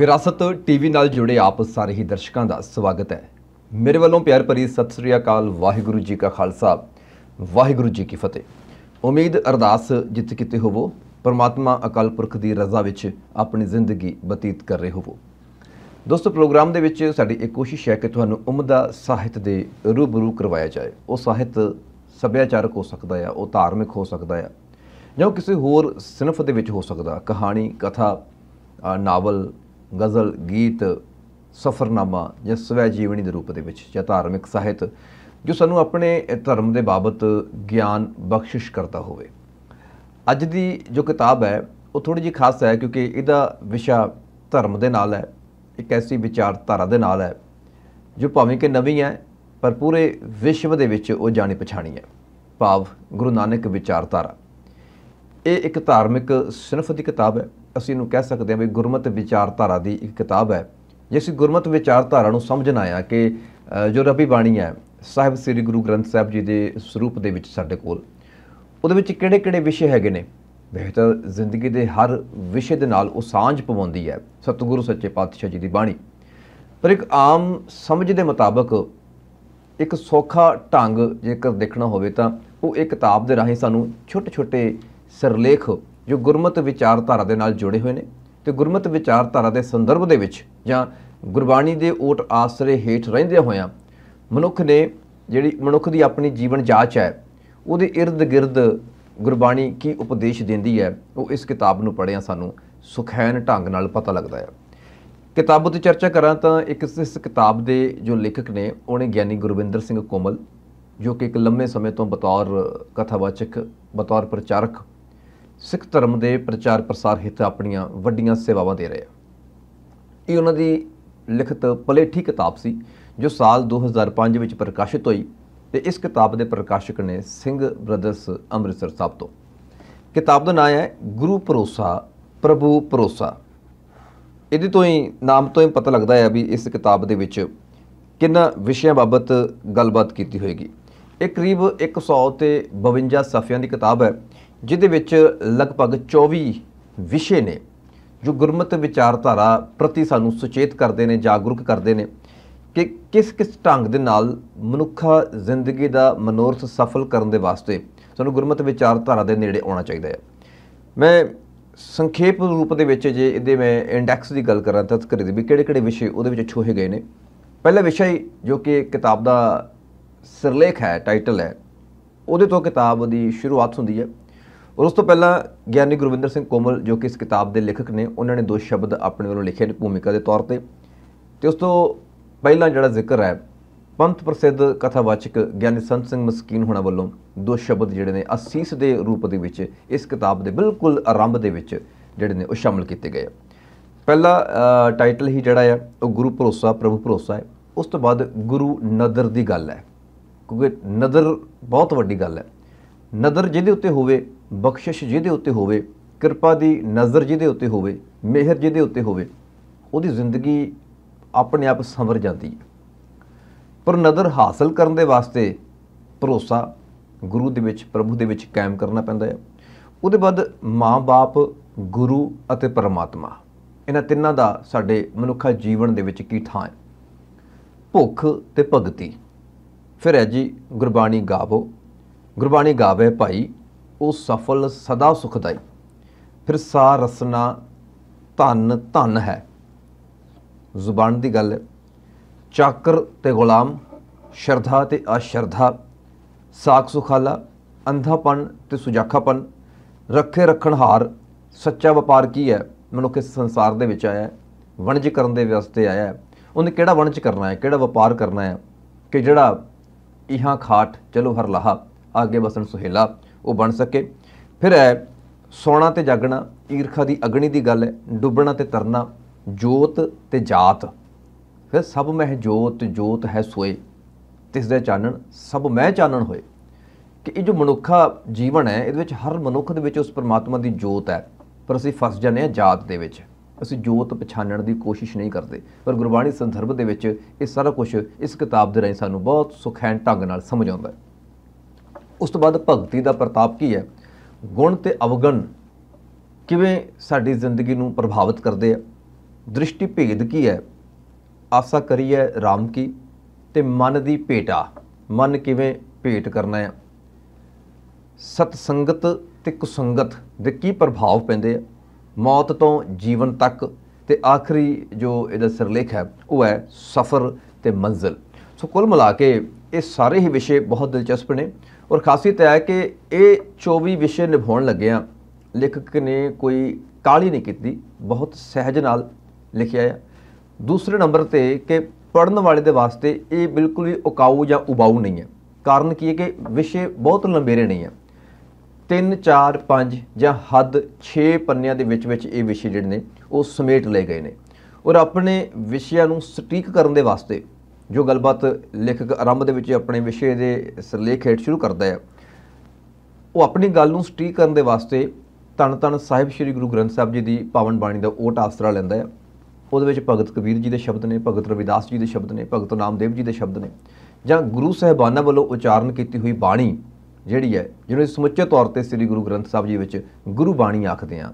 ਵਿਰਾਸਤ ਟੀਵੀ ਨਾਲ ਜੁੜੇ ਆਪ ਸਾਰੇ ਹੀ ਦਰਸ਼ਕਾਂ ਦਾ ਸਵਾਗਤ ਹੈ ਮੇਰੇ ਵੱਲੋਂ ਪਿਆਰ ਭਰੀ ਸਤਿ ਸ੍ਰੀ ਅਕਾਲ ਵਾਹਿਗੁਰੂ ਜੀ ਕਾ ਖਾਲਸਾ ਵਾਹਿਗੁਰੂ ਜੀ ਕੀ ਫਤਿਹ ਉਮੀਦ ਅਰਦਾਸ ਜਿੱਤ ਕਿਤੇ ਹੋਵੋ ਪਰਮਾਤਮਾ ਅਕਾਲ ਪੁਰਖ ਦੀ ਰਜ਼ਾ ਵਿੱਚ ਆਪਣੀ ਜ਼ਿੰਦਗੀ ਬਤੀਤ ਕਰ ਰਹੇ ਹੋਵੋ ਦੋਸਤੋ ਪ੍ਰੋਗਰਾਮ ਦੇ ਵਿੱਚ ਸਾਡੀ ਇੱਕ ਕੋਸ਼ਿਸ਼ ਹੈ ਕਿ ਤੁਹਾਨੂੰ ਉਮਦਾ ਸਾਹਿਤ ਦੇ ਰੂਬਰੂ ਕਰਵਾਇਆ ਜਾਏ ਉਹ ਸਾਹਿਤ ਸੱਭਿਆਚਾਰਕ ਹੋ ਸਕਦਾ ਹੈ ਉਹ ਧਾਰਮਿਕ ਹੋ ਸਕਦਾ ਹੈ ਜਾਂ ਕਿਸੇ ਹੋਰ ਸਿਨਫ ਦੇ ਵਿੱਚ ਹੋ ਸਕਦਾ ਕਹਾਣੀ ਕਥਾ ਨਾਵਲ ਗਜ਼ਲ ਗੀਤ ਸਫਰਨਾਮਾ ਜਾਂ ਸਵੈ ਜੀਵਨੀ ਦੇ ਰੂਪ ਦੇ ਵਿੱਚ ਜਾਂ ਧਾਰਮਿਕ ਸਾਹਿਤ ਜੋ ਸਾਨੂੰ ਆਪਣੇ ਧਰਮ ਦੇ ਬਾਬਤ ਗਿਆਨ ਬਖਸ਼ਿਸ਼ ਕਰਦਾ ਹੋਵੇ ਅੱਜ ਦੀ ਜੋ ਕਿਤਾਬ ਹੈ ਉਹ ਥੋੜੀ ਜਿਹੀ ਖਾਸ ਹੈ ਕਿਉਂਕਿ ਇਹਦਾ ਵਿਸ਼ਾ ਧਰਮ ਦੇ ਨਾਲ ਹੈ ਇੱਕ ਐਸੀ ਵਿਚਾਰਧਾਰਾ ਦੇ ਨਾਲ ਹੈ ਜੋ ਭਾਵੇਂ ਕਿ ਨਵੀਂ ਹੈ ਪਰ ਪੂਰੇ ਵਿਸ਼ਵ ਦੇ ਵਿੱਚ ਉਹ ਜਾਣੀ ਪਛਾਣੀ ਹੈ ਭਾਵ ਗੁਰੂ ਨਾਨਕ ਵਿਚਾਰਧਾਰਾ ਇਹ ਇੱਕ ਧਾਰਮਿਕ ਸਿਨਫ ਦੀ ਕਿਤਾਬ ਹੈ ਅਸੀਂ ਇਹਨੂੰ ਕਹਿ ਸਕਦੇ ਹਾਂ ਵੀ ਗੁਰਮਤ ਵਿਚਾਰਧਾਰਾ ਦੀ ਇੱਕ ਕਿਤਾਬ ਹੈ ਜੇ ਅਸੀਂ ਗੁਰਮਤ ਵਿਚਾਰਧਾਰਾ ਨੂੰ ਸਮਝਣ ਆਇਆ ਕਿ ਜੋ ਰਬੀ ਬਾਣੀ ਹੈ ਸਾਹਿਬ ਸ੍ਰੀ ਗੁਰੂ ਗ੍ਰੰਥ ਸਾਹਿਬ ਜੀ ਦੇ ਸਰੂਪ ਦੇ ਵਿੱਚ ਸਾਡੇ ਕੋਲ ਉਹਦੇ ਵਿੱਚ ਕਿਹੜੇ-ਕਿਹੜੇ ਵਿਸ਼ੇ ਹੈਗੇ ਨੇ ਬਿਹਤਰ ਜ਼ਿੰਦਗੀ ਦੇ ਹਰ ਵਿਸ਼ੇ ਦੇ ਨਾਲ ਉਹ ਸਾਂਝ ਪਵਾਉਂਦੀ ਹੈ ਸਤਿਗੁਰੂ ਸੱਚੇ ਪਾਤਸ਼ਾਹ ਜੀ ਦੀ ਬਾਣੀ ਪਰ ਇੱਕ ਆਮ ਸਮਝ ਦੇ ਮੁਤਾਬਕ ਇੱਕ ਸੌਖਾ ਢੰਗ ਜੇਕਰ ਦੇਖਣਾ ਹੋਵੇ ਤਾਂ ਉਹ ਇੱਕ ਕਿਤਾਬ ਦੇ ਰਾਹੀਂ ਸਾਨੂੰ ਛੋਟੇ-ਛੋਟੇ ਸਿਰਲੇਖ ਜੋ ਗੁਰਮਤ ਵਿਚਾਰਧਾਰਾ ਦੇ ਨਾਲ ਜੁੜੇ ਹੋਏ ਨੇ ਤੇ ਗੁਰਮਤ ਵਿਚਾਰਧਾਰਾ ਦੇ ਸੰਦਰਭ ਦੇ ਵਿੱਚ ਜਾਂ ਗੁਰਬਾਣੀ ਦੇ ਓਟ ਆਸਰੇ ਹੇਠ ਰਹਿੰਦੇ ਹੋਇਆ ਮਨੁੱਖ ਨੇ ਜਿਹੜੀ ਮਨੁੱਖ ਦੀ ਆਪਣੀ ਜੀਵਨ ਜਾਂਚ ਹੈ ਉਹਦੇ ird-gird ਗੁਰਬਾਣੀ ਕੀ ਉਪਦੇਸ਼ ਦਿੰਦੀ ਹੈ ਉਹ ਇਸ ਕਿਤਾਬ ਨੂੰ ਪੜ੍ਹਿਆ ਸਾਨੂੰ ਸੁਖੈਨ ਢੰਗ ਨਾਲ ਪਤਾ ਲੱਗਦਾ ਹੈ ਕਿਤਾਬ ਉਤੇ ਚਰਚਾ ਕਰਾਂ ਤਾਂ ਇੱਕ ਇਸ ਕਿਤਾਬ ਦੇ ਜੋ ਲੇਖਕ ਨੇ ਉਹਨੇ ਗਿਆਨੀ ਗੁਰਵਿੰਦਰ ਸਿੰਘ ਕੋਮਲ ਜੋ ਕਿ ਇੱਕ ਲੰਮੇ ਸਮੇਂ ਤੋਂ ਬਤੌਰ ਕਥਾਵਾਚਕ ਬਤੌਰ ਪ੍ਰਚਾਰਕ ਸਿੱਖ ਧਰਮ ਦੇ ਪ੍ਰਚਾਰ ਪ੍ਰਸਾਰ ਹਿੱਤ ਆਪਣੀਆਂ ਵੱਡੀਆਂ ਸੇਵਾਵਾਂ ਦੇ ਰਹੇ ਆ ਇਹ ਉਹਨਾਂ ਦੀ ਲਿਖਤ ਪਲੇਠੀ ਕਿਤਾਬ ਸੀ ਜੋ ਸਾਲ 2005 ਵਿੱਚ ਪ੍ਰਕਾਸ਼ਿਤ ਹੋਈ ਤੇ ਇਸ ਕਿਤਾਬ ਦੇ ਪ੍ਰਕਾਸ਼ਕ ਨੇ ਸਿੰਘ ਬ੍ਰਦਰਸ ਅੰਮ੍ਰਿਤਸਰ ਸਾਹਿਬ ਤੋਂ ਕਿਤਾਬ ਦਾ ਨਾਮ ਹੈ ਗੁਰੂ ਪਰੋਸਾ ਪ੍ਰਭੂ ਪਰੋਸਾ ਇਹਦੇ ਤੋਂ ਹੀ ਨਾਮ ਤੋਂ ਹੀ ਪਤਾ ਲੱਗਦਾ ਹੈ ਵੀ ਇਸ ਕਿਤਾਬ ਦੇ ਵਿੱਚ ਕਿੰਨਾ ਵਿਸ਼ਿਆਂ ਬਾਬਤ ਗੱਲਬਾਤ ਕੀਤੀ ਹੋਏਗੀ ਇਹ ਕਰੀਬ 100 ਤੇ 52 ਸਫ਼ਿਆਂ ਦੀ ਕਿਤਾਬ ਹੈ ਜਿਹਦੇ ਵਿੱਚ ਲਗਭਗ 24 ਵਿਸ਼ੇ ਨੇ ਜੋ ਗੁਰਮਤ ਵਿਚਾਰਧਾਰਾ ਪ੍ਰਤੀ ਸਾਨੂੰ ਸੁਚੇਤ ਕਰਦੇ ਨੇ ਜਾਗਰੂਕ ਕਰਦੇ ਨੇ ਕਿ ਕਿਸ ਕਿਸ ਢੰਗ ਦੇ ਨਾਲ ਮਨੁੱਖਾ ਜ਼ਿੰਦਗੀ ਦਾ ਮਨੋਰਥ ਸਫਲ ਕਰਨ ਦੇ ਵਾਸਤੇ ਸਾਨੂੰ ਗੁਰਮਤ ਵਿਚਾਰਧਾਰਾ ਦੇ ਨੇੜੇ ਆਉਣਾ ਚਾਹੀਦਾ ਹੈ ਮੈਂ ਸੰਖੇਪ ਰੂਪ ਦੇ ਵਿੱਚ ਜੇ ਇਹਦੇ ਮੈਂ ਇੰਡੈਕਸ ਦੀ ਗੱਲ ਕਰਾਂ ਤਾਂ ਤਸਕਰੀ ਵੀ ਕਿਹੜੇ-ਕਿਹੜੇ ਵਿਸ਼ੇ ਉਹਦੇ ਵਿੱਚ ਛੋਹੇ ਗਏ ਨੇ ਪਹਿਲਾ ਵਿਸ਼ਾ ਜੋ ਕਿ ਕਿਤਾਬ ਦਾ ਸਿਰਲੇਖ ਹੈ ਟਾਈਟਲ ਹੈ ਉਹਦੇ ਤੋਂ ਕਿਤਾਬ ਦੀ ਸ਼ੁਰੂਆਤ ਹੁੰਦੀ ਹੈ ਔਰ ਉਸ ਤੋਂ ਪਹਿਲਾਂ ਗਿਆਨੀ ਗੁਰਵਿੰਦਰ ਸਿੰਘ ਕੋਮਲ ਜੋ ਕਿ ਇਸ ਕਿਤਾਬ ਦੇ ਲੇਖਕ ਨੇ ਉਹਨਾਂ ਨੇ ਦੋ ਸ਼ਬਦ ਆਪਣੇ ਵੱਲੋਂ ਲਿਖੇ ਨੇ ਭੂਮਿਕਾ ਦੇ ਤੌਰ ਤੇ ਤੇ ਉਸ ਤੋਂ ਪਹਿਲਾਂ ਜਿਹੜਾ ਜ਼ਿਕਰ ਹੈ ਪੰਥ ਪ੍ਰਸਿੱਧ ਕਥਾਵਾਚਕ ਗਿਆਨੀ ਸੰਤ ਸਿੰਘ ਮਸਕੀਨ ਹੋਣਾ ਵੱਲੋਂ ਦੋ ਸ਼ਬਦ ਜਿਹੜੇ ਨੇ ਅਸੀਸ ਦੇ ਰੂਪ ਦੇ ਵਿੱਚ ਇਸ ਕਿਤਾਬ ਦੇ ਬਿਲਕੁਲ ਆਰੰਭ ਦੇ ਵਿੱਚ ਜਿਹੜੇ ਨੇ ਉਹ ਸ਼ਾਮਲ ਕੀਤੇ ਗਏ ਪਹਿਲਾ ਟਾਈਟਲ ਹੀ ਜਿਹੜਾ ਆ ਉਹ ਗੁਰੂ ਭਰੋਸਾ ਪ੍ਰਭੂ ਭਰੋਸਾ ਹੈ ਉਸ ਤੋਂ ਬਾਅਦ ਗੁਰੂ ਨਦਰ ਦੀ ਗੱਲ ਹੈ ਕਿਉਂਕਿ ਨਦਰ ਬਹੁਤ ਵੱਡੀ ਗੱਲ ਹੈ ਨਦਰ ਜਿਹਦੇ ਉੱਤੇ ਹੋਵੇ ਬਖਸ਼ਿਸ਼ ਜਿਹਦੇ ਉੱਤੇ ਹੋਵੇ ਕਿਰਪਾ ਦੀ ਨਜ਼ਰ ਜਿਹਦੇ ਉੱਤੇ ਹੋਵੇ ਮਿਹਰ ਜਿਹਦੇ ਉੱਤੇ ਹੋਵੇ ਉਹਦੀ ਜ਼ਿੰਦਗੀ ਆਪਣੇ ਆਪ ਸੰਵਰ ਜਾਂਦੀ ਹੈ ਪਰ ਨਦਰ ਹਾਸਲ ਕਰਨ ਦੇ ਵਾਸਤੇ ਭਰੋਸਾ ਗੁਰੂ ਦੇ ਵਿੱਚ ਪ੍ਰਭੂ ਦੇ ਵਿੱਚ ਕਾਇਮ ਕਰਨਾ ਪੈਂਦਾ ਹੈ ਉਹਦੇ ਬਾਅਦ ਮਾਪੇ ਗੁਰੂ ਅਤੇ ਪਰਮਾਤਮਾ ਇਹਨਾਂ ਤਿੰਨਾਂ ਦਾ ਸਾਡੇ ਮਨੁੱਖਾ ਜੀਵਨ ਦੇ ਵਿੱਚ ਕੀ ਥਾਂ ਹੈ ਭੁੱਖ ਤੇ ਭਗਤੀ ਫਿਰ ਹੈ ਜੀ ਗੁਰਬਾਣੀ ਗਾਵੋ ਗੁਰਬਾਣੀ ਗਾਵੇ ਭਾਈ ਉਹ ਸਫਲ ਸਦਾ ਸੁਖਦਾਈ ਫਿਰ ਸਾ ਰਸਨਾ ਧਨ ਧਨ ਹੈ ਜ਼ੁਬਾਨ ਦੀ ਗੱਲ ਚਾਕਰ ਤੇ ਗੁਲਾਮ ਸ਼ਰਧਾ ਤੇ ਅਸ਼ਰਧਾ ਸਾਖ ਸੁਖਾਲਾ ਅੰਧਾਪਨ ਤੇ ਸੁਜਾਖਾਪਨ ਰੱਖੇ ਰੱਖਣ ਹਾਰ ਸੱਚਾ ਵਪਾਰ ਕੀ ਹੈ ਮਨੁੱਖ ਇਸ ਸੰਸਾਰ ਦੇ ਵਿੱਚ ਆਇਆ ਹੈ ਵਣਜ ਕਰਨ ਦੇ ਵਾਸਤੇ ਆਇਆ ਹੈ ਉਹਨੇ ਕਿਹੜਾ ਵਣਜ ਕਰਨਾ ਹੈ ਕਿਹੜਾ ਵਪਾਰ ਕਰਨਾ ਹੈ ਕਿ ਜਿਹੜਾ ਇਹਾਂ ਖਾਟ ਚਲੋ ਹਰ ਲਾਹਾ ਆਗੇ ਬਸਣ ਸੁਹੇਲਾ ਉਹ ਬਣ ਸਕੇ ਫਿਰ ਹੈ ਸੋਣਾ ਤੇ ਜਾਗਣਾ ਈਰਖਾ ਦੀ ਅਗਣੀ ਦੀ ਗੱਲ ਹੈ ਡੁੱਬਣਾ ਤੇ ਤਰਨਾ ਜੋਤ ਤੇ ਜਾਤ ਫਿਰ ਸਭ ਮਹਿ ਜੋਤ ਜੋਤ ਹੈ ਸੋਏ ਤਿਸ ਦੇ ਚਾਨਣ ਸਭ ਮਹਿ ਚਾਨਣ ਹੋਏ ਕਿ ਇਹ ਜੋ ਮਨੁੱਖਾ ਜੀਵਨ ਹੈ ਇਹਦੇ ਵਿੱਚ ਹਰ ਮਨੁੱਖ ਦੇ ਵਿੱਚ ਉਸ ਪਰਮਾਤਮਾ ਦੀ ਜੋਤ ਹੈ ਪਰ ਅਸੀਂ ਫਸ ਜਾਂਦੇ ਹਾਂ ਜਾਤ ਦੇ ਵਿੱਚ ਅਸੀਂ ਜੋਤ ਪਛਾਣਨ ਦੀ ਕੋਸ਼ਿਸ਼ ਨਹੀਂ ਕਰਦੇ ਪਰ ਗੁਰਬਾਣੀ ਸੰਦਰਭ ਦੇ ਵਿੱਚ ਇਹ ਸਾਰਾ ਕੁਝ ਇਸ ਕਿਤਾਬ ਦੇ ਰਾਹੀਂ ਸਾਨੂੰ ਬਹੁਤ ਸੁਖੈਨ ਢੰਗ ਨਾਲ ਸਮਝ ਆਉਂਦਾ ਹੈ ਉਸ ਤੋਂ ਬਾਅਦ ਭਗਤੀ ਦਾ ਪ੍ਰਤਾਪ ਕੀ ਹੈ ਗੁਣ ਤੇ ਅਵਗਣ ਕਿਵੇਂ ਸਾਡੀ ਜ਼ਿੰਦਗੀ ਨੂੰ ਪ੍ਰਭਾਵਿਤ ਕਰਦੇ ਆ ਦ੍ਰਿਸ਼ਟੀ ਭੇਦ ਕੀ ਹੈ ਆਸਾ ਕਰੀ ਹੈ RAM ਕੀ ਤੇ ਮਨ ਦੀ ਭੇਟਾ ਮਨ ਕਿਵੇਂ ਭੇਟ ਕਰਨਾ ਹੈ ਸਤ ਸੰਗਤ ਤੇ ਕੁਸੰਗਤ ਦੇ ਕੀ ਪ੍ਰਭਾਵ ਪੈਂਦੇ ਆ ਮੌਤ ਤੋਂ ਜੀਵਨ ਤੱਕ ਤੇ ਆਖਰੀ ਜੋ ਇਹਦਾ ਸਿਰਲੇਖ ਹੈ ਉਹ ਹੈ ਸਫ਼ਰ ਤੇ ਮੰਜ਼ਲ ਸੋ ਕੁੱਲ ਮਿਲਾ ਕੇ ਇਹ ਸਾਰੇ ਹੀ ਵਿਸ਼ੇ ਬਹੁਤ ਦਿਲਚਸਪ ਨੇ ਔਰ ਖਾਸੀਅਤ ਹੈ ਕਿ ਇਹ 24 ਵਿਸ਼ੇ ਨਿਭਾਉਣ ਲੱਗੇ ਆ ਲੇਖਕ ਨੇ ਕੋਈ ਕਾਲੀ ਨਹੀਂ ਕੀਤੀ ਬਹੁਤ ਸਹਿਜ ਨਾਲ ਲਿਖਿਆ ਹੈ ਦੂਸਰੇ ਨੰਬਰ ਤੇ ਕਿ ਪੜਨ ਵਾਲੇ ਦੇ ਵਾਸਤੇ ਇਹ ਬਿਲਕੁਲ ਹੀ ਉਕਾਊ ਜਾਂ ਉਬਾਊ ਨਹੀਂ ਹੈ ਕਾਰਨ ਕੀ ਹੈ ਕਿ ਵਿਸ਼ੇ ਬਹੁਤ ਲੰਬੇਰੇ ਨਹੀਂ ਆ 3 4 5 ਜਾਂ ਹੱਦ 6 ਪੰਨਿਆਂ ਦੇ ਵਿੱਚ ਵਿੱਚ ਇਹ ਵਿਸ਼ੇ ਜਿਹੜੇ ਨੇ ਉਹ ਸਮੇਟ ਲਏ ਗਏ ਨੇ ਔਰ ਆਪਣੇ ਵਿਸ਼ਿਆਂ ਨੂੰ ਸਟੀਕ ਕਰਨ ਦੇ ਵਾਸਤੇ ਜੋ ਗੱਲਬਾਤ ਲੇਖਕ ਆਰੰਭ ਦੇ ਵਿੱਚ ਆਪਣੇ ਵਿਸ਼ੇ ਦੇ ਸਿਰਲੇਖ ਹੇਠ ਸ਼ੁਰੂ ਕਰਦਾ ਹੈ ਉਹ ਆਪਣੀ ਗੱਲ ਨੂੰ ਸਟੀਕ ਕਰਨ ਦੇ ਵਾਸਤੇ ਤਨ ਤਨ ਸਾਹਿਬ ਸ੍ਰੀ ਗੁਰੂ ਗ੍ਰੰਥ ਸਾਹਿਬ ਜੀ ਦੀ ਪਾਵਨ ਬਾਣੀ ਦਾ ਓਟ ਆਸਰਾ ਲੈਂਦਾ ਹੈ ਉਹਦੇ ਵਿੱਚ ਭਗਤ ਕਬੀਰ ਜੀ ਦੇ ਸ਼ਬਦ ਨੇ ਭਗਤ ਰਵਿਦਾਸ ਜੀ ਦੇ ਸ਼ਬਦ ਨੇ ਭਗਤ ਨਾਮਦੇਵ ਜੀ ਦੇ ਸ਼ਬਦ ਨੇ ਜਾਂ ਗੁਰੂ ਸਾਹਿਬਾਨਾਂ ਵੱਲੋਂ ਉਚਾਰਨ ਕੀਤੀ ਹੋਈ ਬਾਣੀ ਜਿਹੜੀ ਹੈ ਜਿਹਨੂੰ ਸਮੁੱਚੇ ਤੌਰ ਤੇ ਸ੍ਰੀ ਗੁਰੂ ਗ੍ਰੰਥ ਸਾਹਿਬ ਜੀ ਵਿੱਚ ਗੁਰੂ ਬਾਣੀ ਆਖਦੇ ਆ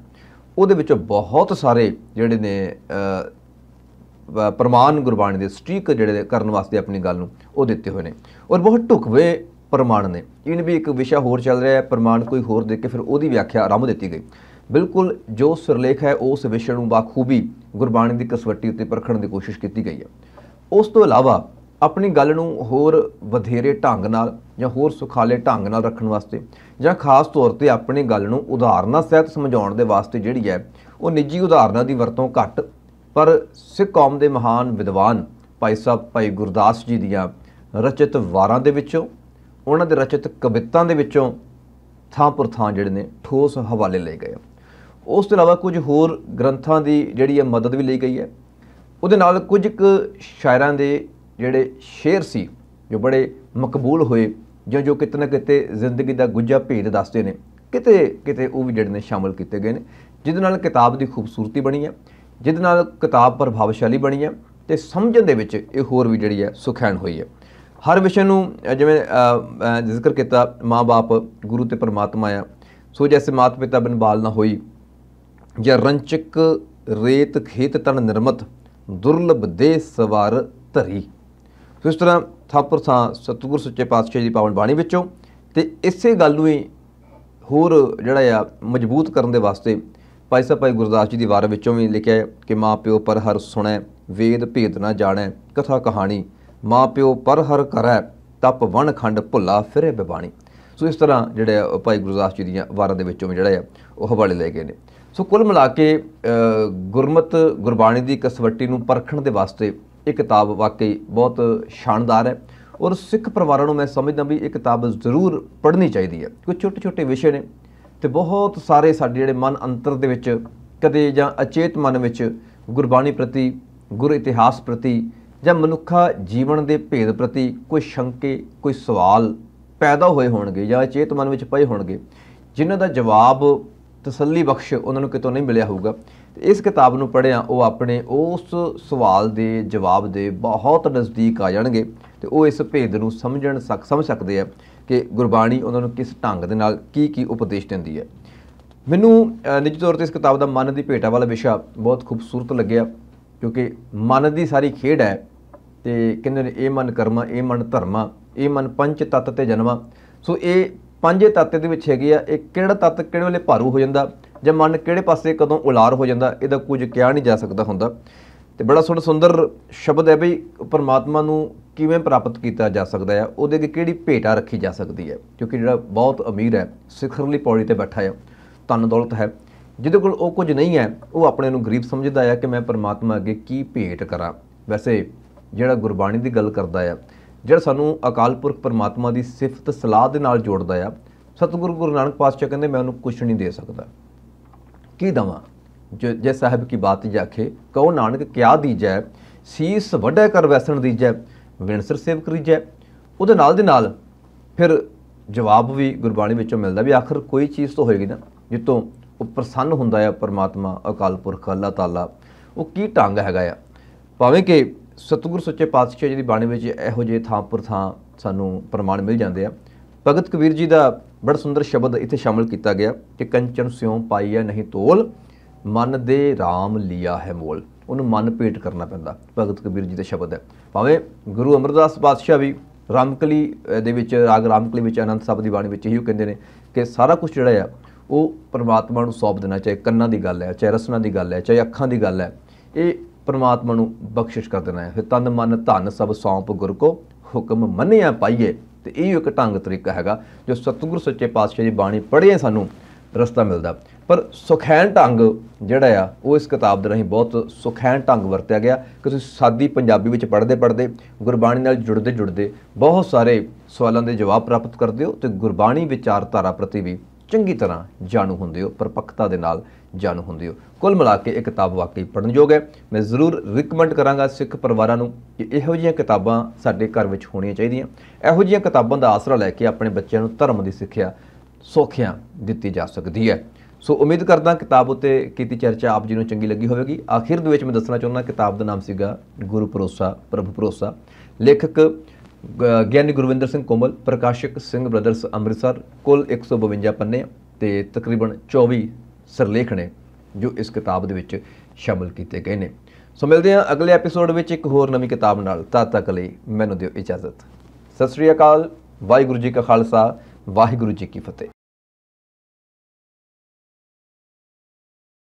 ਉਹਦੇ ਵਿੱਚ ਬਹੁਤ ਸਾਰੇ ਜਿਹੜੇ ਨੇ ਪ੍ਰਮਾਣ ਗੁਰਬਾਣੀ ਦੇ ਸਟ੍ਰੀਕ ਜਿਹੜੇ ਕਰਨ ਵਾਸਤੇ ਆਪਣੀ ਗੱਲ ਨੂੰ ਉਹ ਦਿੱਤੇ ਹੋਏ ਨੇ ਔਰ ਬਹੁਤ ਢੁਕਵੇਂ ਪ੍ਰਮਾਣ ਨੇ ਇਹਨ ਵੀ ਇੱਕ ਵਿਸ਼ਾ ਹੋਰ ਚੱਲ ਰਿਹਾ ਹੈ ਪ੍ਰਮਾਣ ਕੋਈ ਹੋਰ ਦੇ ਕੇ ਫਿਰ ਉਹਦੀ ਵਿਆਖਿਆ ਆਰੰਭ ਦਿੱਤੀ ਗਈ ਬਿਲਕੁਲ ਜੋ ਸਿਰਲੇਖ ਹੈ ਉਸ ਵਿਸ਼ੇ ਨੂੰ ਬਾਖੂਬੀ ਗੁਰਬਾਣੀ ਦੀ ਕਸਵੱਟੀ ਉੱਤੇ ਪਰਖਣ ਦੀ ਕੋਸ਼ਿਸ਼ ਕੀਤੀ ਗਈ ਹੈ ਉਸ ਤੋਂ ਇਲਾਵਾ ਆਪਣੀ ਗੱਲ ਨੂੰ ਹੋਰ ਵਧੇਰੇ ਢੰਗ ਨਾਲ ਜਾਂ ਹੋਰ ਸੁਖਾਲੇ ਢੰਗ ਨਾਲ ਰੱਖਣ ਵਾਸਤੇ ਜਾਂ ਖਾਸ ਤੌਰ ਤੇ ਆਪਣੀ ਗੱਲ ਨੂੰ ਉਦਾਹਰਨਾਂ ਸਹਿਤ ਸਮਝਾਉਣ ਦੇ ਵਾਸਤੇ ਜਿਹੜੀ ਹੈ ਉਹ ਨਿੱਜੀ ਉਦਾਹਰਨਾਂ ਦੀ ਵਰਤੋਂ ਘੱਟ ਪਰ ਸਿੱਖ ਕੌਮ ਦੇ ਮਹਾਨ ਵਿਦਵਾਨ ਭਾਈ ਸਾਹਿਬ ਭਾਈ ਗੁਰਦਾਸ ਜੀ ਦੀਆਂ ਰਚਿਤ ਵਾਰਾਂ ਦੇ ਵਿੱਚੋਂ ਉਹਨਾਂ ਦੇ ਰਚਿਤ ਕਵਿਤਾਂ ਦੇ ਵਿੱਚੋਂ ਥਾਂ ਪਰ ਥਾਂ ਜਿਹੜੇ ਨੇ ਠੋਸ ਹਵਾਲੇ ਲਏ ਗਏ ਉਸ ਤੋਂ ਇਲਾਵਾ ਕੁਝ ਹੋਰ ਗ੍ਰੰਥਾਂ ਦੀ ਜਿਹੜੀ ਹੈ ਮਦਦ ਵੀ ਲਈ ਗਈ ਹੈ ਉਹਦੇ ਨਾਲ ਕੁਝ ਕੁ ਸ਼ਾਇਰਾਂ ਦੇ ਜਿਹੜੇ ਸ਼ੇਰ ਸੀ ਜੋ ਬੜੇ ਮਕਬੂਲ ਹੋਏ ਜਾਂ ਜੋ ਕਿਤਨਾ ਕਿਤੇ ਜ਼ਿੰਦਗੀ ਦਾ ਗੁੱਜਾ ਭੇਦ ਦੱਸਦੇ ਨੇ ਕਿਤੇ ਕਿਤੇ ਉਹ ਵੀ ਜਿਹੜੇ ਨੇ ਸ਼ਾਮਲ ਕੀਤੇ ਗਏ ਨੇ ਜਿਹਦੇ ਨਾਲ ਕਿਤਾਬ ਦੀ ਖੂਬਸੂਰਤੀ ਬਣੀ ਹੈ ਜਿਹਦੇ ਨਾਲ ਕਿਤਾਬ ਪ੍ਰਭਾਵਸ਼ਾਲੀ ਬਣੀ ਹੈ ਤੇ ਸਮਝਣ ਦੇ ਵਿੱਚ ਇਹ ਹੋਰ ਵੀ ਜਿਹੜੀ ਹੈ ਸੁਖੈਣ ਹੋਈ ਹੈ ਹਰ ਵਿਸ਼ੇ ਨੂੰ ਜਿਵੇਂ ਜ਼ਿਕਰ ਕੀਤਾ ਮਾਪੇ ਗੁਰੂ ਤੇ ਪਰਮਾਤਮਾ ਆ ਸੋ ਜੈਸੇ ਮਾਤ ਪਿਤਾ ਬਿਨ ਬਾਲ ਨਾ ਹੋਈ ਜਾਂ ਰੰਚਕ ਰੇਤ ਖੇਤ ਤਣ ਨਿਰਮਤ ਦੁਰਲਭ ਦੇ ਸਵਾਰ ਧਰੀ ਸੋ ਇਸ ਤਰ੍ਹਾਂ ਥਾਪੁਰ ਸਾ ਸਤਗੁਰ ਸੱਚੇ ਪਾਤਸ਼ਾਹ ਦੀ ਪਾਵਨ ਬਾਣੀ ਵਿੱਚੋਂ ਤੇ ਇਸੇ ਗੱਲ ਨੂੰ ਹੀ ਹੋਰ ਜਿਹੜਾ ਆ ਮਜ਼ਬੂਤ ਕਰਨ ਦੇ ਵਾਸਤੇ ਭਾਈ ਸਾਹਿਬ ਭਾਈ ਗੁਰਦਾਸ ਜੀ ਦੀ ਵਾਰ ਵਿੱਚੋਂ ਵੀ ਲਿਖਿਆ ਕਿ ਮਾਂ ਪਿਓ ਪਰ ਹਰ ਸੁਣੈ ਵੇਦ ਭੇਦ ਨਾ ਜਾਣੈ ਕਥਾ ਕਹਾਣੀ ਮਾਂ ਪਿਓ ਪਰ ਹਰ ਕਰੈ ਤਪ ਵਣ ਖੰਡ ਭੁੱਲਾ ਫਿਰੇ ਬਿਬਾਣੀ ਸੋ ਇਸ ਤਰ੍ਹਾਂ ਜਿਹੜੇ ਭਾਈ ਗੁਰਦਾਸ ਜੀ ਦੀਆਂ ਵਾਰਾਂ ਦੇ ਵਿੱਚੋਂ ਵੀ ਜਿਹੜਾ ਆ ਉਹ ਹਵਾਲੇ ਲੈ ਗਏ ਨੇ ਸੋ ਕੁੱਲ ਮਿਲਾ ਕੇ ਗੁਰਮਤ ਗੁਰਬਾਣੀ ਦੀ ਕਸਵੱਟੀ ਨੂੰ ਪਰਖਣ ਦੇ ਵਾਸਤੇ ਇਹ ਕਿਤਾਬ ਵਾਕਈ ਬਹੁਤ ਸ਼ਾਨਦਾਰ ਹੈ ਔਰ ਸਿੱਖ ਪਰਿਵਾਰਾਂ ਨੂੰ ਮੈਂ ਸਮਝਦਾ ਵੀ ਇਹ ਕਿਤਾਬ ਜ਼ਰੂਰ ਪੜ੍ਹਨੀ ਚਾਹੀਦੀ ਹੈ ਕੁਝ ਛੋਟੇ ਛੋਟੇ ਵਿਸ਼ੇ ਨੇ ਤੇ ਬਹੁਤ ਸਾਰੇ ਸਾਡੇ ਜਿਹੜੇ ਮਨ ਅੰਤਰ ਦੇ ਵਿੱਚ ਕਦੇ ਜਾਂ ਅਚੇਤ ਮਨ ਵਿੱਚ ਗੁਰਬਾਣੀ ਪ੍ਰਤੀ ਗੁਰ ਇਤਿਹਾਸ ਪ੍ਰਤੀ ਜਾਂ ਮਨੁੱਖਾ ਜੀਵਨ ਦੇ ਭੇਦ ਪ੍ਰਤੀ ਕੋਈ ਸ਼ੰਕੇ ਕੋਈ ਸਵਾਲ ਪੈਦਾ ਹੋਏ ਹੋਣਗੇ ਜਾਂ ਅਚੇਤ ਮਨ ਵਿੱਚ ਪਏ ਹੋਣਗੇ ਜਿਨ੍ਹਾਂ ਦਾ ਜਵਾਬ ਤਸੱਲੀ ਬਖਸ਼ ਉਹਨਾਂ ਨੂੰ ਕਿਤੋਂ ਨਹੀਂ ਮਿਲਿਆ ਹੋਊਗਾ ਇਸ ਕਿਤਾਬ ਨੂੰ ਪੜਿਆ ਉਹ ਆਪਣੇ ਉਸ ਸਵਾਲ ਦੇ ਜਵਾਬ ਦੇ ਬਹੁਤ ਨਜ਼ਦੀਕ ਆ ਜਾਣਗੇ ਤੇ ਉਹ ਇਸ ਭੇਦ ਨੂੰ ਸਮਝਣ ਸਕ ਸਮਝ ਸਕਦੇ ਆ ਕਿ ਗੁਰਬਾਣੀ ਉਹਨਾਂ ਨੂੰ ਕਿਸ ਢੰਗ ਦੇ ਨਾਲ ਕੀ ਕੀ ਉਪਦੇਸ਼ ਦਿੰਦੀ ਹੈ ਮੈਨੂੰ ਨਿੱਜੀ ਤੌਰ ਤੇ ਇਸ ਕਿਤਾਬ ਦਾ ਮਨ ਦੀ ਭੇਟਾ ਵਾਲਾ ਵਿਸ਼ਾ ਬਹੁਤ ਖੂਬਸੂਰਤ ਲੱਗਿਆ ਕਿਉਂਕਿ ਮਨ ਦੀ ਸਾਰੀ ਖੇਡ ਹੈ ਤੇ ਕਿੰਨੇ ਨੇ ਇਹ ਮਨ ਕਰਮਾ ਇਹ ਮਨ ਧਰਮਾ ਇਹ ਮਨ ਪੰਜ ਤਤ ਤੇ ਜਨਮਾ ਸੋ ਇਹ ਪੰਜੇ ਤਤ ਦੇ ਵਿੱਚ ਹੈਗੇ ਆ ਇਹ ਕਿਹੜਾ ਤੱਤ ਕਿਹੜੇ ਵੇਲੇ ਭਾਰੂ ਹੋ ਜਾਂਦਾ ਜਾਂ ਮਨ ਕਿਹੜੇ ਪਾਸੇ ਕਦੋਂ ਉਲਾਰ ਹੋ ਜਾਂਦਾ ਇਹਦਾ ਕੁਝ ਕਿਹਾ ਨਹੀਂ ਜਾ ਸਕਦਾ ਹੁੰਦਾ ਤੇ ਬੜਾ ਸੋਹਣਾ ਸੁੰਦਰ ਸ਼ਬਦ ਹੈ ਬਈ ਪਰਮਾਤਮਾ ਨੂੰ ਕਿਵੇਂ ਪ੍ਰਾਪਤ ਕੀਤਾ ਜਾ ਸਕਦਾ ਹੈ ਉਹਦੇ ਅੱਗੇ ਕਿਹੜੀ ਭੇਟਾ ਰੱਖੀ ਜਾ ਸਕਦੀ ਹੈ ਕਿਉਂਕਿ ਜਿਹੜਾ ਬਹੁਤ ਅਮੀਰ ਹੈ ਸਿਖਰਲੀ ਪੌੜੀ ਤੇ ਬੈਠਾ ਹੈ ਤਨ ਦੌਲਤ ਹੈ ਜਿਹਦੇ ਕੋਲ ਉਹ ਕੁਝ ਨਹੀਂ ਹੈ ਉਹ ਆਪਣੇ ਨੂੰ ਗਰੀਬ ਸਮਝਦਾ ਹੈ ਕਿ ਮੈਂ ਪਰਮਾਤਮਾ ਅੱਗੇ ਕੀ ਭੇਟ ਕਰਾਂ ਵੈਸੇ ਜਿਹੜਾ ਗੁਰਬਾਣੀ ਦੀ ਗੱਲ ਕਰਦਾ ਹੈ ਜਿਹੜਾ ਸਾਨੂੰ ਅਕਾਲ ਪੁਰਖ ਪਰਮਾਤਮਾ ਦੀ ਸਿਫਤ ਸਲਾਹ ਦੇ ਨਾਲ ਜੋੜਦਾ ਹੈ ਸਤਿਗੁਰੂ ਗੁਰੂ ਨਾਨਕ ਪਾਤਸ਼ਾਹ ਕਹਿੰਦੇ ਮੈਂ ਉਹਨੂੰ ਕੁਝ ਨਹੀਂ ਦੇ ਸਕਦਾ ਕੀ ਦਵਾਂ ਜੇ ਸਾਹਿਬ ਕੀ ਬਾਤ ਜਾਖੇ ਕਹੋ ਨਾਨਕ ਕਿਆ ਦੀਜੈ ਸੀਸ ਵੱਡੇ ਕਰ ਵੈਸਣ ਦੀਜੈ ਵਿਣਸਰ ਸੇਵ ਕਰੀਜੈ ਉਹਦੇ ਨਾਲ ਦੇ ਨਾਲ ਫਿਰ ਜਵਾਬ ਵੀ ਗੁਰਬਾਣੀ ਵਿੱਚੋਂ ਮਿਲਦਾ ਵੀ ਆਖਰ ਕੋਈ ਚੀਜ਼ ਤਾਂ ਹੋਏਗੀ ਨਾ ਜਿੱਤੋਂ ਉਹ ਪ੍ਰਸੰਨ ਹੁੰਦਾ ਹੈ ਪਰਮਾਤਮਾ ਅਕਾਲ ਪੁਰਖ ਅੱਲਾਹ ਤਾਲਾ ਉਹ ਕੀ ਟੰਗ ਹੈਗਾ ਆ ਭਾਵੇਂ ਕਿ ਸਤਿਗੁਰ ਸੱਚੇ ਪਾਤਸ਼ਾਹ ਜੀ ਦੀ ਬਾਣੀ ਵਿੱਚ ਇਹੋ ਜਿਹੇ ਥਾਂ ਪਰ ਥਾਂ ਸਾਨੂੰ ਪ੍ਰਮਾਣ ਮਿਲ ਜਾਂਦੇ ਆ ਭਗਤ ਕਬੀਰ ਜੀ ਦਾ ਬੜਾ ਸੁੰਦਰ ਸ਼ਬਦ ਇੱਥੇ ਸ਼ਾਮਲ ਕੀਤਾ ਗਿਆ ਕਿ ਕੰਚਨ ਸਿਉ ਪਾਈਆ ਨਹੀਂ ਤੋਲ ਮਨ ਦੇ RAM ਲਿਆ ਹੈ ਮੋਲ ਉਹਨੂੰ ਮਨ ਪੇਟ ਕਰਨਾ ਪੈਂਦਾ ਭਗਤ ਕਬੀਰ ਜੀ ਦਾ ਸ਼ਬਦ ਹੈ ਭਾਵੇਂ ਗੁਰੂ ਅਮਰਦਾਸ ਪਾਤਸ਼ਾਹ ਵੀ ਰਾਮਕਲੀ ਦੇ ਵਿੱਚ ਰਾਗ ਰਾਮਕਲੀ ਵਿੱਚ ਅਨੰਦ ਸਾਹਿਬ ਦੀ ਬਾਣੀ ਵਿੱਚ ਇਹੀ ਕਹਿੰਦੇ ਨੇ ਕਿ ਸਾਰਾ ਕੁਝ ਜਿਹੜਾ ਹੈ ਉਹ ਪਰਮਾਤਮਾ ਨੂੰ ਸੌਂਪ ਦੇਣਾ ਚਾਹੇ ਕੰਨਾਂ ਦੀ ਗੱਲ ਹੈ ਚਾਹੇ ਰਸਨਾ ਦੀ ਗੱਲ ਹੈ ਚਾਹੇ ਅੱਖਾਂ ਦੀ ਗੱਲ ਹੈ ਇਹ ਪਰਮਾਤਮਾ ਨੂੰ ਬਖਸ਼ਿਸ਼ ਕਰ ਦੇਣਾ ਹੈ ਫਿਰ ਤਨ ਮਨ ਧਨ ਸਭ ਸੌਂਪ ਗੁਰ ਕੋ ਹੁਕਮ ਮੰਨਿਆ ਪਾਈਏ ਤੇ ਇਹ ਇੱਕ ਢੰਗ ਤਰੀਕਾ ਹੈਗਾ ਜੋ ਸਤਿਗੁਰ ਸੱਚੇ ਪਾਤਸ਼ਾਹ ਦੀ ਬਾਣੀ ਪੜ੍ਹੀਏ ਸਾਨੂੰ ਰਸਤਾ ਮਿਲਦਾ ਪਰ ਸੁਖੈਣ ਢੰਗ ਜਿਹੜਾ ਆ ਉਹ ਇਸ ਕਿਤਾਬ ਦੇ ਰਹੀਂ ਬਹੁਤ ਸੁਖੈਣ ਢੰਗ ਵਰਤਿਆ ਗਿਆ ਕਿ ਤੁਸੀਂ ਸਾਦੀ ਪੰਜਾਬੀ ਵਿੱਚ ਪੜ੍ਹਦੇ ਪੜ੍ਹਦੇ ਗੁਰਬਾਣੀ ਨਾਲ ਜੁੜਦੇ ਜੁੜਦੇ ਬਹੁਤ ਸਾਰੇ ਸਵਾਲਾਂ ਦੇ ਜਵਾਬ ਪ੍ਰਾਪਤ ਕਰਦੇ ਹੋ ਤੇ ਗੁਰਬਾਣੀ ਵਿਚਾਰਧਾਰਾ ਪ੍ਰਤੀ ਵੀ ਚੰਗੀ ਤਰ੍ਹਾਂ ਜਾਣੂ ਹੁੰਦੇ ਹੋ ਪਰਪੱਕਤਾ ਦੇ ਨਾਲ ਜਾਣੂ ਹੁੰਦੇ ਹੋ ਕੁੱਲ ਮਿਲਾ ਕੇ ਇਹ ਕਿਤਾਬ ਵਾਕਈ ਪੜਨ ਯੋਗ ਹੈ ਮੈਂ ਜ਼ਰੂਰ ਰეკਮੈਂਡ ਕਰਾਂਗਾ ਸਿੱਖ ਪਰਿਵਾਰਾਂ ਨੂੰ ਕਿ ਇਹੋ ਜਿਹੀਆਂ ਕਿਤਾਬਾਂ ਸਾਡੇ ਘਰ ਵਿੱਚ ਹੋਣੀਆਂ ਚਾਹੀਦੀਆਂ ਇਹੋ ਜਿਹੀਆਂ ਕਿਤਾਬਾਂ ਦਾ ਆਸਰਾ ਲੈ ਕੇ ਆਪਣੇ ਬੱਚਿਆਂ ਨੂੰ ਧਰਮ ਦੀ ਸਿੱਖਿਆ ਸੋਖਿਆ ਦਿੱਤੀ ਜਾ ਸਕਦੀ ਹੈ ਸੋ ਉਮੀਦ ਕਰਦਾ ਕਿਤਾਬ ਉਤੇ ਕੀਤੀ ਚਰਚਾ ਆਪ ਜੀ ਨੂੰ ਚੰਗੀ ਲੱਗੀ ਹੋਵੇਗੀ ਆਖਿਰ ਦੇ ਵਿੱਚ ਮੈਂ ਦੱਸਣਾ ਚਾਹੁੰਦਾ ਕਿਤਾਬ ਦਾ ਨਾਮ ਸੀਗਾ ਗੁਰੂ ਪਰੋਸਾ ਪ੍ਰਭੂ ਪਰੋਸਾ ਲੇਖਕ ਗਿਆਨੀ ਗੁਰਵਿੰਦਰ ਸਿੰਘ ਕੋਮਲ ਪ੍ਰਕਾਸ਼ਕ ਸਿੰਘ ਬ੍ਰਦਰਸ ਅੰਮ੍ਰਿਤਸਰ ਕੁੱਲ 152 ਪੰਨੇ ਤੇ ਤਕਰੀਬਨ 24 ਸਿਰਲੇਖ ਨੇ ਜੋ ਇਸ ਕਿਤਾਬ ਦੇ ਵਿੱਚ ਸ਼ਾਮਲ ਕੀਤੇ ਗਏ ਨੇ ਸੋ ਮਿਲਦੇ ਹਾਂ ਅਗਲੇ ਐਪੀਸੋਡ ਵਿੱਚ ਇੱਕ ਹੋਰ ਨਵੀਂ ਕਿਤਾਬ ਨਾਲ ਤਦ ਤੱਕ ਲਈ ਮੈਨੂੰ ਦਿਓ ਇਜਾਜ਼ਤ ਸਤਿ ਸ੍ਰੀ ਅਕਾਲ ਵਾਹਿਗੁਰੂ ਜੀ ਕਾ ਖਾਲਸਾ ਵਾਹਿਗੁਰੂ ਜੀ ਕੀ ਫਤਿਹ